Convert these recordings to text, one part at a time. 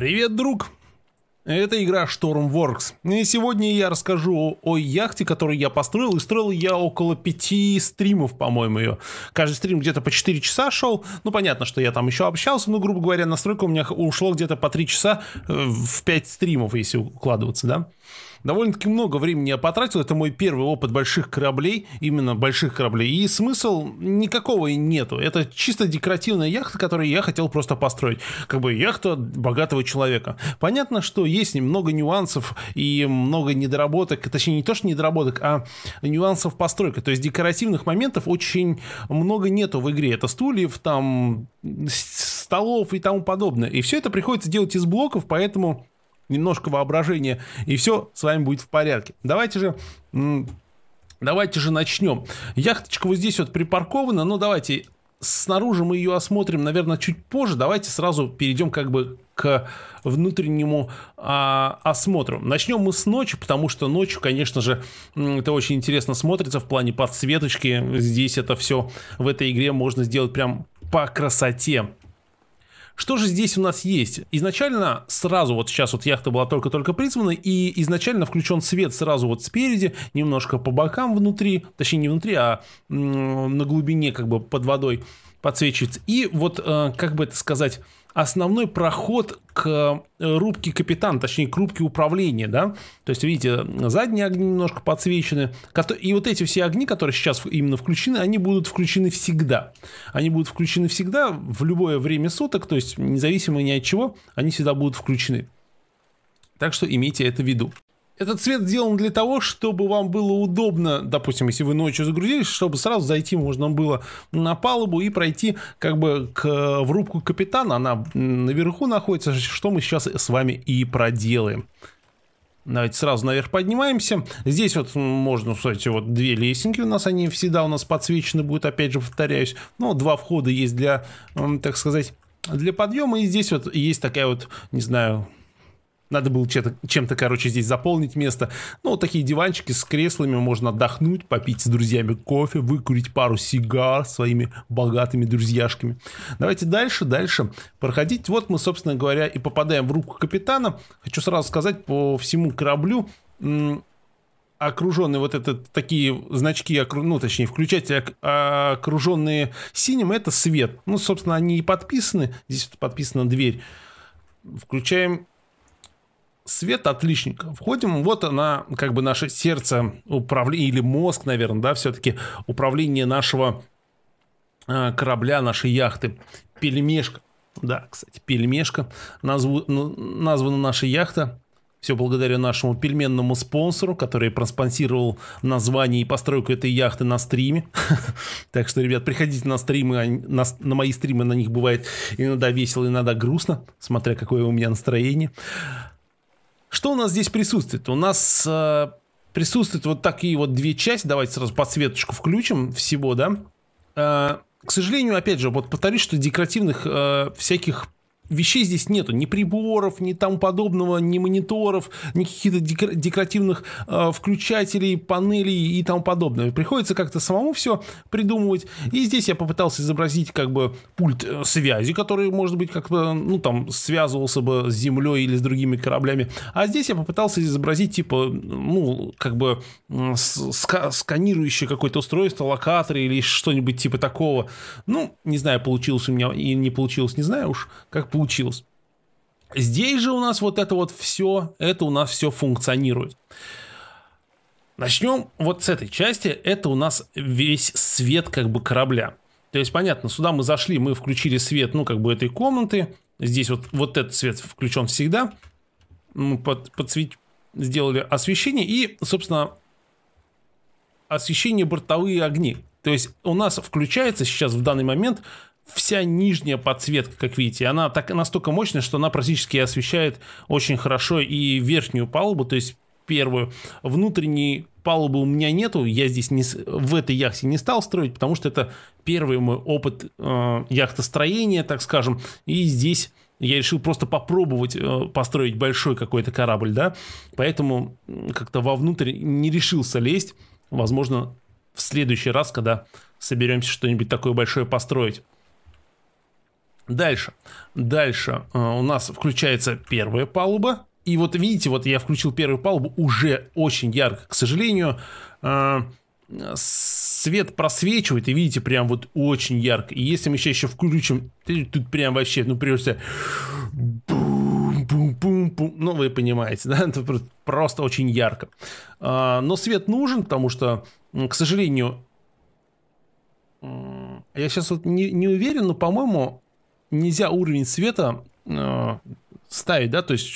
Привет, друг! Это игра Stormworks. И сегодня я расскажу о, о яхте, которую я построил. И строил я около пяти стримов, по-моему, ее. Каждый стрим где-то по 4 часа шел. Ну, понятно, что я там еще общался, но, грубо говоря, настройка у меня ушло где-то по 3 часа э, в 5 стримов, если укладываться, да? довольно-таки много времени я потратил. Это мой первый опыт больших кораблей, именно больших кораблей. И смысл никакого и нету. Это чисто декоративная яхта, которую я хотел просто построить. Как бы яхта богатого человека. Понятно, что есть немного нюансов и много недоработок. Точнее, не то, что недоработок, а нюансов постройки. То есть декоративных моментов очень много нету в игре. Это стульев, там, столов и тому подобное. И все это приходится делать из блоков, поэтому немножко воображения, и все с вами будет в порядке. Давайте же Давайте же начнем. Яхточка вот здесь вот припаркована, но давайте снаружи мы ее осмотрим, наверное, чуть позже. Давайте сразу перейдем как бы к внутреннему а, осмотру. Начнем мы с ночи, потому что ночью, конечно же, это очень интересно смотрится в плане подсветочки. Здесь это все в этой игре можно сделать прям по красоте. Что же здесь у нас есть? Изначально сразу, вот сейчас вот яхта была только-только призвана, и изначально включен свет сразу вот спереди, немножко по бокам внутри, точнее не внутри, а на глубине как бы под водой подсвечивается. И вот, э, как бы это сказать, основной проход к э, рубке капитан, точнее, к рубке управления, да, то есть, видите, задние огни немножко подсвечены, и вот эти все огни, которые сейчас именно включены, они будут включены всегда. Они будут включены всегда в любое время суток, то есть, независимо ни от чего, они всегда будут включены. Так что имейте это в виду. Этот цвет сделан для того, чтобы вам было удобно, допустим, если вы ночью загрузились, чтобы сразу зайти можно было на палубу и пройти как бы к, в рубку капитана. Она наверху находится, что мы сейчас с вами и проделаем. Давайте сразу наверх поднимаемся. Здесь вот можно, кстати, вот две лесенки у нас, они всегда у нас подсвечены будут, опять же повторяюсь. Но два входа есть для, так сказать, для подъема. И здесь вот есть такая вот, не знаю, надо было чем-то, короче, здесь заполнить место. Ну, вот такие диванчики с креслами, можно отдохнуть, попить с друзьями кофе, выкурить пару сигар своими богатыми друзьяшками. Давайте дальше, дальше проходить. Вот мы, собственно говоря, и попадаем в руку капитана. Хочу сразу сказать, по всему кораблю окруженные вот этот такие значки, ну точнее включатели окруженные синим, это свет. Ну, собственно, они и подписаны. Здесь вот подписана дверь. Включаем свет отличник. Входим, вот она, как бы наше сердце управление, или мозг, наверное, да, все-таки управление нашего э, корабля, нашей яхты. Пельмешка. Да, кстати, пельмешка. Назву, ну, названа наша яхта. Все благодаря нашему пельменному спонсору, который проспонсировал название и постройку этой яхты на стриме. так что, ребят, приходите на стримы, на мои стримы, на них бывает иногда весело, иногда грустно, смотря какое у меня настроение. Что у нас здесь присутствует? У нас э, присутствуют вот такие вот две части. Давайте сразу подсветочку включим всего, да. Э, к сожалению, опять же, вот повторюсь, что декоративных э, всяких вещей здесь нету, ни приборов, ни там подобного, ни мониторов, ни каких-то декоративных э, включателей, панелей и тому подобное. Приходится как-то самому все придумывать. И здесь я попытался изобразить как бы пульт э, связи, который, может быть, как-то, ну, там, связывался бы с землей или с другими кораблями. А здесь я попытался изобразить, типа, ну, как бы ска- сканирующее какое-то устройство, локатор или что-нибудь типа такого. Ну, не знаю, получилось у меня и не получилось, не знаю уж, как получилось. Здесь же у нас вот это вот все, это у нас все функционирует. Начнем вот с этой части. Это у нас весь свет как бы корабля. То есть, понятно, сюда мы зашли, мы включили свет, ну, как бы этой комнаты. Здесь вот, вот этот свет включен всегда. Мы под, подсвет... сделали освещение и, собственно, освещение бортовые огни. То есть у нас включается сейчас в данный момент вся нижняя подсветка, как видите, она так, настолько мощная, что она практически освещает очень хорошо и верхнюю палубу, то есть первую. Внутренней палубы у меня нету, я здесь не, в этой яхте не стал строить, потому что это первый мой опыт э, яхтостроения, так скажем, и здесь я решил просто попробовать э, построить большой какой-то корабль, да, поэтому как-то вовнутрь не решился лезть, возможно, в следующий раз, когда соберемся что-нибудь такое большое построить. Дальше. Дальше э, у нас включается первая палуба. И вот видите, вот я включил первую палубу уже очень ярко, к сожалению. Э, свет просвечивает, и видите, прям вот очень ярко. И если мы сейчас еще включим, тут прям вообще, ну, прежде бум-бум-бум. Ну, вы понимаете, да, это просто очень ярко. Э, но свет нужен, потому что, к сожалению, я сейчас вот не, не уверен, но, по-моему, нельзя уровень света э, ставить, да, то есть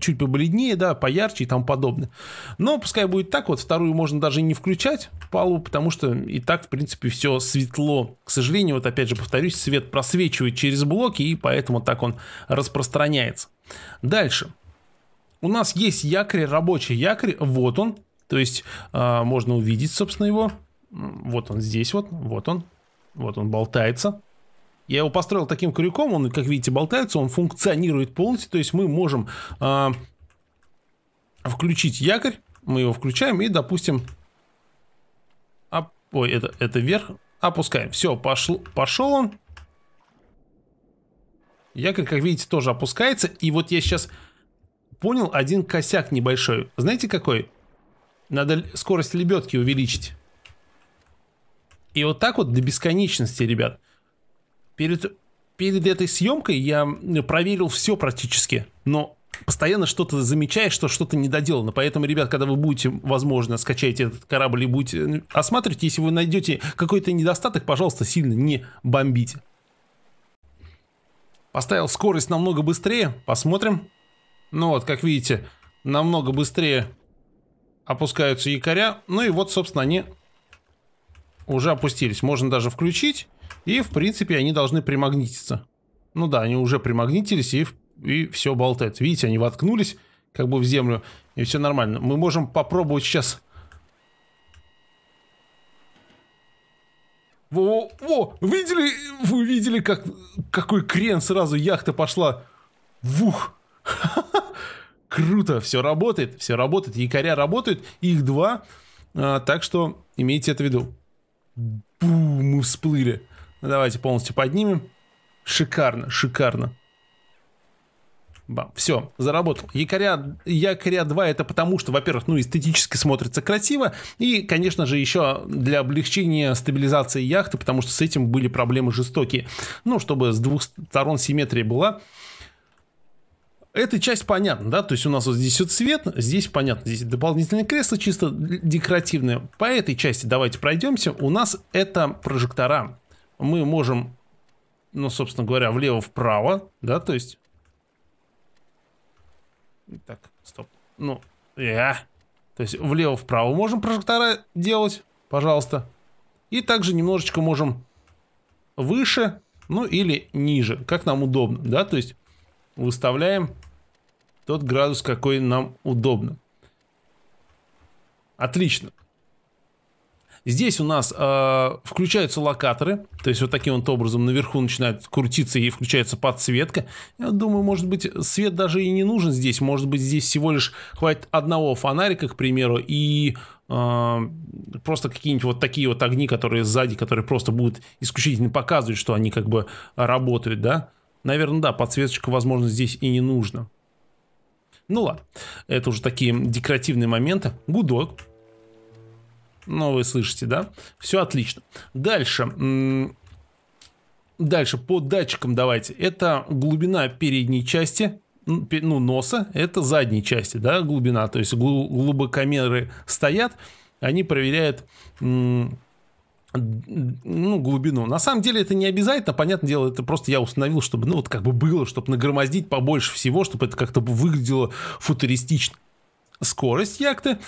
чуть побледнее, да, поярче и тому подобное. Но пускай будет так, вот вторую можно даже не включать палубу, потому что и так, в принципе, все светло. К сожалению, вот опять же повторюсь, свет просвечивает через блоки, и поэтому так он распространяется. Дальше. У нас есть якорь, рабочий якорь, вот он, то есть э, можно увидеть, собственно, его. Вот он здесь вот, вот он, вот он болтается. Я его построил таким крюком, он, как видите, болтается, он функционирует полностью, то есть мы можем э, включить якорь, мы его включаем и, допустим, оп, ой, это, это вверх, опускаем. Все, пошел, пошел он. Якорь, как видите, тоже опускается, и вот я сейчас понял один косяк небольшой. Знаете какой? Надо скорость лебедки увеличить. И вот так вот до бесконечности, ребят перед, перед этой съемкой я проверил все практически, но постоянно что-то замечаешь, что что-то недоделано. Поэтому, ребят, когда вы будете, возможно, скачаете этот корабль и будете осматривать, если вы найдете какой-то недостаток, пожалуйста, сильно не бомбите. Поставил скорость намного быстрее, посмотрим. Ну вот, как видите, намного быстрее опускаются якоря. Ну и вот, собственно, они уже опустились. Можно даже включить. И, в принципе, они должны примагнититься. Ну да, они уже примагнитились, и, и все болтает. Видите, они воткнулись как бы в землю, и все нормально. Мы можем попробовать сейчас... Во, во, видели, вы видели, как, какой крен сразу яхта пошла? Вух! Круто, все работает, все работает, якоря работают, их два, а, так что имейте это в виду. Бу, мы всплыли. Ну, давайте полностью поднимем. Шикарно, шикарно. Бам. Все, заработал. Якоря, якоря 2 это потому, что, во-первых, ну, эстетически смотрится красиво, и, конечно же, еще для облегчения стабилизации яхты, потому что с этим были проблемы жестокие. Ну, чтобы с двух сторон симметрия была. Эта часть понятна, да, то есть у нас вот здесь вот свет, здесь понятно, здесь дополнительное кресло чисто декоративное. По этой части давайте пройдемся. У нас это прожектора мы можем, ну, собственно говоря, влево-вправо, да, то есть... Так, стоп. Ну, я... Э, а, то есть влево-вправо можем прожектора делать, пожалуйста. И также немножечко можем выше, ну или ниже, как нам удобно, да, то есть выставляем тот градус, какой нам удобно. Отлично. Здесь у нас э, включаются локаторы, то есть вот таким вот образом наверху начинает крутиться и включается подсветка. Я думаю, может быть, свет даже и не нужен здесь, может быть, здесь всего лишь хватит одного фонарика, к примеру, и э, просто какие-нибудь вот такие вот огни, которые сзади, которые просто будут исключительно показывать, что они как бы работают, да. Наверное, да, подсветочка, возможно, здесь и не нужна. Ну ладно, это уже такие декоративные моменты. Гудок вы слышите, да? Все отлично. Дальше. Дальше по датчикам давайте. Это глубина передней части, ну, носа, это задней части, да, глубина. То есть глубокомеры стоят, они проверяют ну, глубину. На самом деле это не обязательно, понятное дело, это просто я установил, чтобы, ну, вот как бы было, чтобы нагромоздить побольше всего, чтобы это как-то выглядело футуристично скорость яхты.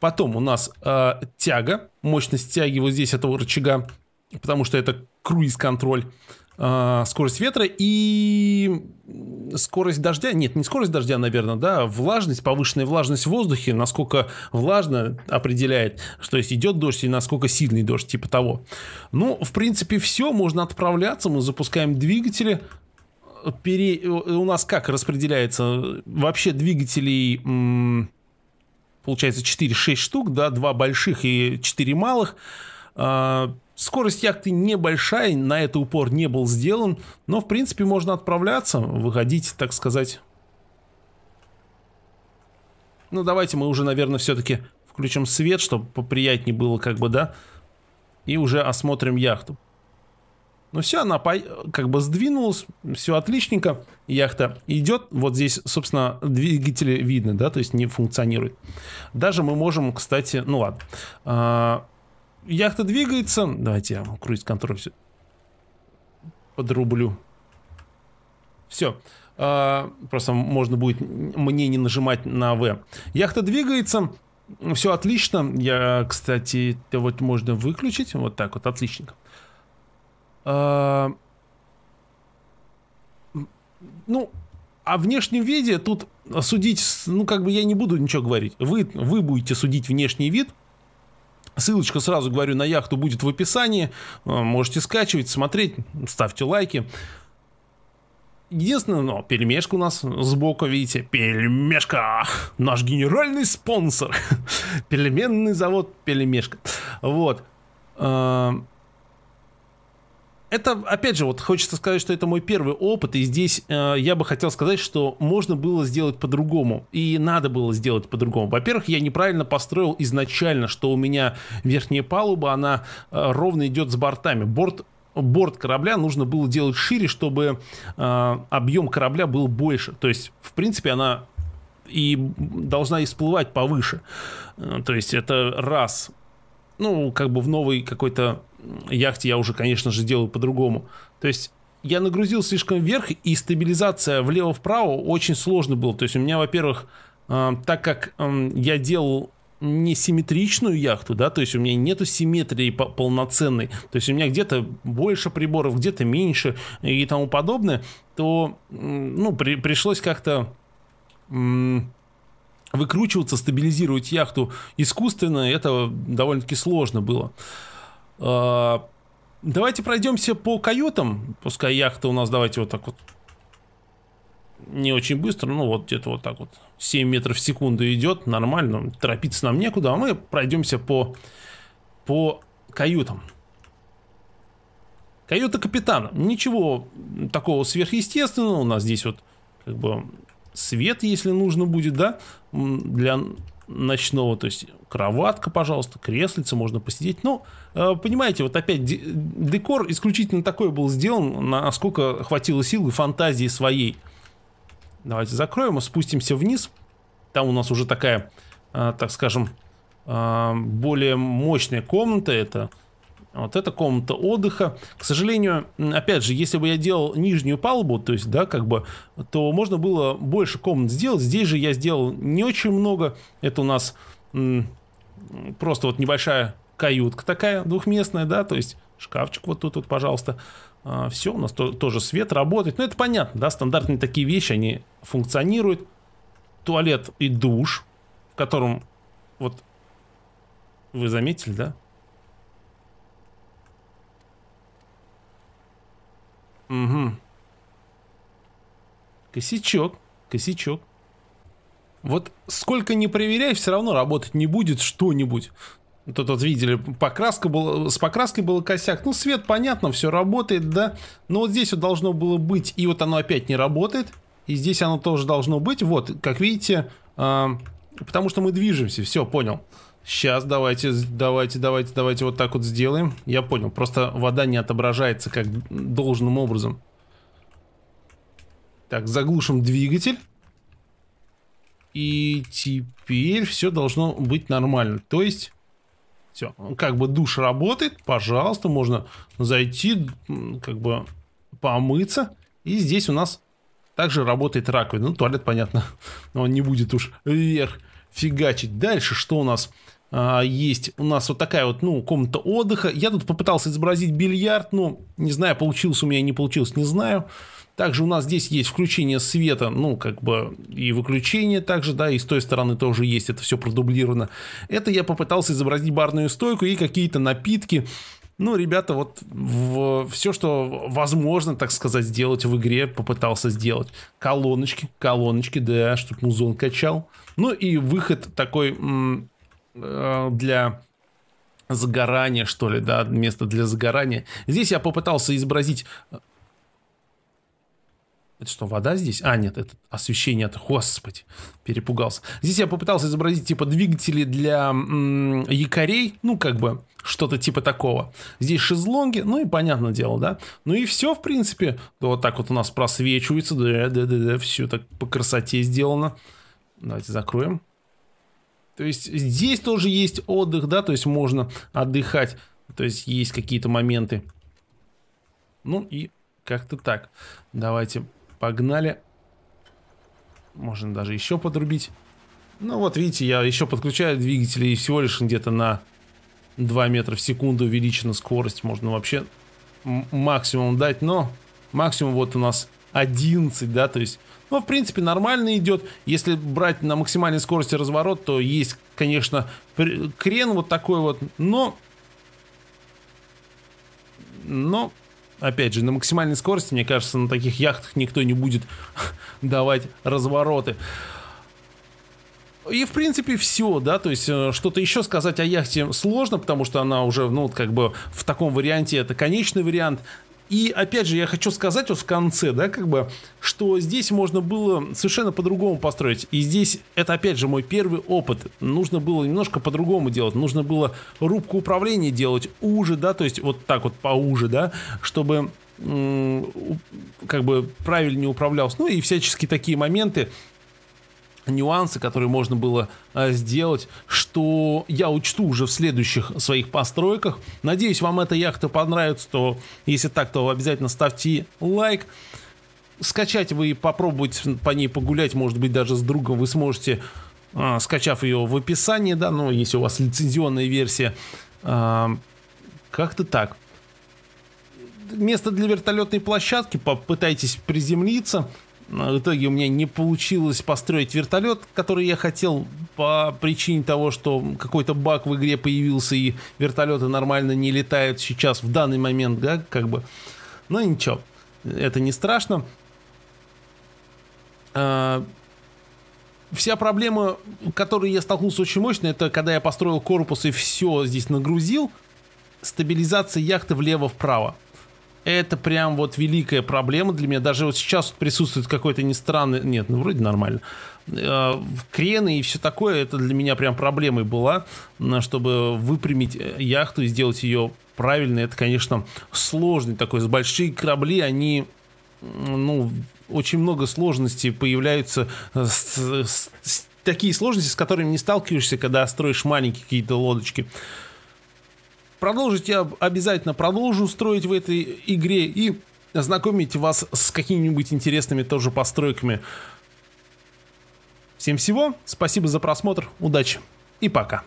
Потом у нас э, тяга, мощность тяги вот здесь этого рычага, потому что это круиз-контроль. Э, скорость ветра и скорость дождя. Нет, не скорость дождя, наверное, да, а влажность, повышенная влажность в воздухе, насколько влажно определяет, что есть идет дождь и насколько сильный дождь, типа того. Ну, в принципе, все, можно отправляться, мы запускаем двигатели, пере... Э, у нас как распределяется вообще двигателей получается 4-6 штук, да, 2 больших и 4 малых. А, скорость яхты небольшая, на это упор не был сделан, но в принципе можно отправляться, выходить, так сказать. Ну давайте мы уже, наверное, все-таки включим свет, чтобы поприятнее было как бы, да, и уже осмотрим яхту. Но ну, все, она как бы сдвинулась, все отличненько. Яхта идет, вот здесь, собственно, двигатели видны, да, то есть не функционирует. Даже мы можем, кстати, ну ладно. А, яхта двигается. Давайте я круиз-контроль все подрублю. Все. А, просто можно будет мне не нажимать на В. Яхта двигается. Все отлично. Я, кстати, вот можно выключить. Вот так вот, отлично. Э, ну, о внешнем виде тут судить, ну, как бы я не буду ничего говорить. Вы, вы будете судить внешний вид. Ссылочка, сразу говорю, на яхту будет в описании. Э, можете скачивать, смотреть, ставьте лайки. Единственное, но пельмешка у нас сбоку, видите, пельмешка, наш генеральный спонсор, пельменный завод пельмешка. Вот, э, это, опять же, вот хочется сказать, что это мой первый опыт, и здесь э, я бы хотел сказать, что можно было сделать по-другому, и надо было сделать по-другому. Во-первых, я неправильно построил изначально, что у меня верхняя палуба, она э, ровно идет с бортами. Борт борт корабля нужно было делать шире, чтобы э, объем корабля был больше. То есть, в принципе, она и должна исплывать повыше. Э, то есть это раз. Ну, как бы в новой какой-то яхте я уже, конечно же, делаю по-другому. То есть я нагрузил слишком вверх, и стабилизация влево-вправо очень сложно было. То есть у меня, во-первых, э, так как э, я делал несимметричную яхту, да, то есть у меня нету симметрии полноценной, то есть у меня где-то больше приборов, где-то меньше и тому подобное, то, ну, при, пришлось как-то выкручиваться, стабилизировать яхту искусственно, это довольно-таки сложно было. А, давайте пройдемся по каютам. Пускай яхта у нас, давайте вот так вот. Не очень быстро, ну вот где-то вот так вот. 7 метров в секунду идет, нормально. Торопиться нам некуда, а мы пройдемся по, по каютам. Каюта капитана. Ничего такого сверхъестественного. У нас здесь вот как бы свет, если нужно будет, да, для ночного. То есть кроватка, пожалуйста, креслица, можно посидеть. Ну, э, понимаете, вот опять декор исключительно такой был сделан, насколько хватило сил и фантазии своей. Давайте закроем и спустимся вниз. Там у нас уже такая, э, так скажем, э, более мощная комната. Это вот эта комната отдыха. К сожалению, опять же, если бы я делал нижнюю палубу, то есть, да, как бы, то можно было больше комнат сделать. Здесь же я сделал не очень много. Это у нас просто вот небольшая каютка такая двухместная, да, то есть шкафчик вот тут вот, пожалуйста. А, все, у нас тоже свет работает. Ну, это понятно, да, стандартные такие вещи, они функционируют. Туалет и душ, в котором вот вы заметили, да? Угу. Косячок, косячок. Вот сколько не проверяй, все равно работать не будет что-нибудь. Тут вот видели, покраска была, с покраской был косяк. Ну, свет, понятно, все работает, да. Но вот здесь вот должно было быть, и вот оно опять не работает. И здесь оно тоже должно быть. Вот, как видите, э, потому что мы движемся, все, понял. Сейчас давайте, давайте, давайте, давайте вот так вот сделаем. Я понял, просто вода не отображается как должным образом. Так, заглушим двигатель. И теперь все должно быть нормально. То есть... Все, как бы душ работает, пожалуйста, можно зайти, как бы помыться. И здесь у нас также работает раковина. Ну, туалет, понятно, но он не будет уж вверх фигачить. Дальше что у нас а, есть? У нас вот такая вот, ну, комната отдыха. Я тут попытался изобразить бильярд, но не знаю, получилось у меня, не получилось, не знаю. Также у нас здесь есть включение света, ну, как бы и выключение также, да, и с той стороны тоже есть, это все продублировано. Это я попытался изобразить барную стойку и какие-то напитки. Ну, ребята, вот в, все, что возможно, так сказать, сделать в игре, попытался сделать. Колоночки, колоночки, да, чтобы музон качал. Ну и выход такой э, для загорания, что ли, да, место для загорания. Здесь я попытался изобразить э, это что, вода здесь? А, нет, это освещение от... Господи, перепугался. Здесь я попытался изобразить, типа, двигатели для м -м, якорей. Ну, как бы, что-то типа такого. Здесь шезлонги, ну и понятное дело, да. Ну и все, в принципе. Вот так вот у нас просвечивается. Да-да-да, все так по красоте сделано. Давайте закроем. То есть здесь тоже есть отдых, да, то есть можно отдыхать. То есть есть какие-то моменты. Ну и как-то так. Давайте Погнали. Можно даже еще подрубить. Ну вот, видите, я еще подключаю двигатели и всего лишь где-то на 2 метра в секунду увеличена скорость. Можно вообще максимум дать, но максимум вот у нас 11, да, то есть... Ну, в принципе, нормально идет. Если брать на максимальной скорости разворот, то есть, конечно, крен вот такой вот, но... Но опять же, на максимальной скорости, мне кажется, на таких яхтах никто не будет давать развороты. И, в принципе, все, да, то есть э, что-то еще сказать о яхте сложно, потому что она уже, ну, как бы в таком варианте это конечный вариант, и опять же, я хочу сказать вот в конце, да, как бы, что здесь можно было совершенно по-другому построить. И здесь, это опять же мой первый опыт. Нужно было немножко по-другому делать. Нужно было рубку управления делать уже, да, то есть вот так вот поуже, да, чтобы как бы правильно не управлялся. Ну и всяческие такие моменты нюансы, которые можно было э, сделать, что я учту уже в следующих своих постройках. Надеюсь, вам эта яхта понравится, то если так, то обязательно ставьте лайк. Скачать вы и попробовать по ней погулять, может быть, даже с другом вы сможете, э, скачав ее в описании, да, ну, если у вас лицензионная версия. Э, как-то так. Место для вертолетной площадки, попытайтесь приземлиться, а, в итоге у меня не получилось построить вертолет, который я хотел по причине того, что какой-то баг в игре появился и вертолеты нормально не летают сейчас в данный момент, да, как бы. Но ну ничего, это не страшно. А, вся проблема, которой я столкнулся очень мощно, это когда я построил корпус и все здесь нагрузил, стабилизация яхты влево-вправо. Это прям вот великая проблема для меня. Даже вот сейчас присутствует какой-то не странный... Нет, ну вроде нормально. Э, Крены и все такое, это для меня прям проблемой была. Чтобы выпрямить э, яхту и сделать ее правильной. это, конечно, сложный такой. С большие корабли, они, ну, очень много сложностей появляются э, с, с, с такие сложности, с которыми не сталкиваешься, когда строишь маленькие какие-то лодочки. Продолжить я обязательно продолжу строить в этой игре и ознакомить вас с какими-нибудь интересными тоже постройками. Всем всего, спасибо за просмотр, удачи и пока.